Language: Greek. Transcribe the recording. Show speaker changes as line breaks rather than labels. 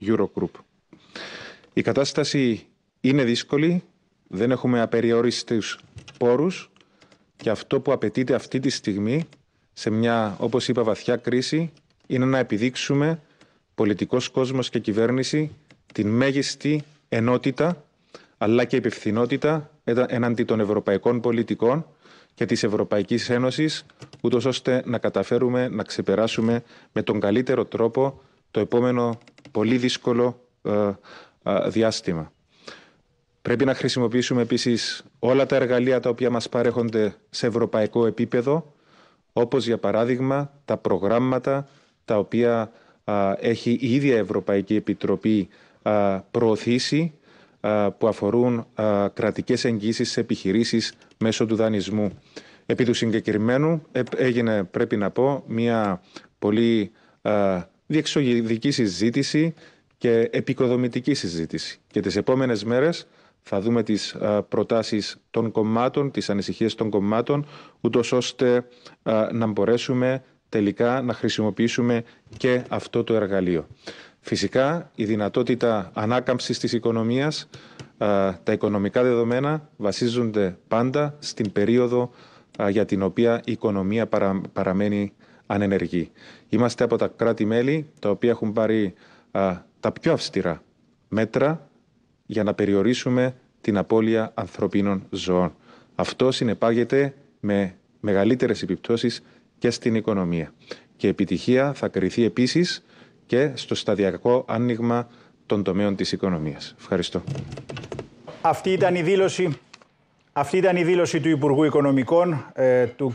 Eurogroup. Η κατάσταση είναι δύσκολη, δεν έχουμε απεριόριστους πόρους και αυτό που απαιτείται αυτή τη στιγμή σε μια, όπως είπα, βαθιά κρίση είναι να επιδείξουμε πολιτικός κόσμος και κυβέρνηση την μέγιστη ενότητα αλλά και υπευθυνότητα εναντί των ευρωπαϊκών πολιτικών και της Ευρωπαϊκής Ένωσης, ούτως ώστε να καταφέρουμε να ξεπεράσουμε με τον καλύτερο τρόπο το επόμενο πολύ δύσκολο ε, ε, διάστημα. Πρέπει να χρησιμοποιήσουμε επίσης όλα τα εργαλεία τα οποία μας παρέχονται σε ευρωπαϊκό επίπεδο, όπως για παράδειγμα τα προγράμματα τα οποία έχει η ίδια Ευρωπαϊκή Επιτροπή προωθήσει που αφορούν κρατικές εγγύσεις σε επιχειρήσεις μέσω του δανεισμού. Επί του συγκεκριμένου έγινε, πρέπει να πω, μια πολύ Διεξογειδική συζήτηση και επικοδομητική συζήτηση. Και τις επόμενες μέρες θα δούμε τις προτάσεις των κομμάτων, τις ανησυχίες των κομμάτων, ούτως ώστε να μπορέσουμε τελικά να χρησιμοποιήσουμε και αυτό το εργαλείο. Φυσικά, η δυνατότητα ανάκαμψης της οικονομίας, τα οικονομικά δεδομένα βασίζονται πάντα στην περίοδο για την οποία η οικονομία παραμένει ανενεργοί. Είμαστε από τα κράτη-μέλη τα οποία έχουν πάρει τα πιο αυστηρά μέτρα για να περιορίσουμε την απώλεια ανθρωπίνων ζώων. Αυτό συνεπάγεται με μεγαλύτερες επιπτώσεις και στην οικονομία. Και επιτυχία θα κριθεί επίσης και στο σταδιακό άνοιγμα των τομέων της οικονομίας. Ευχαριστώ.
Αυτή ήταν η δήλωση, αυτή ήταν η δήλωση του Υπουργού Οικονομικών, ε, του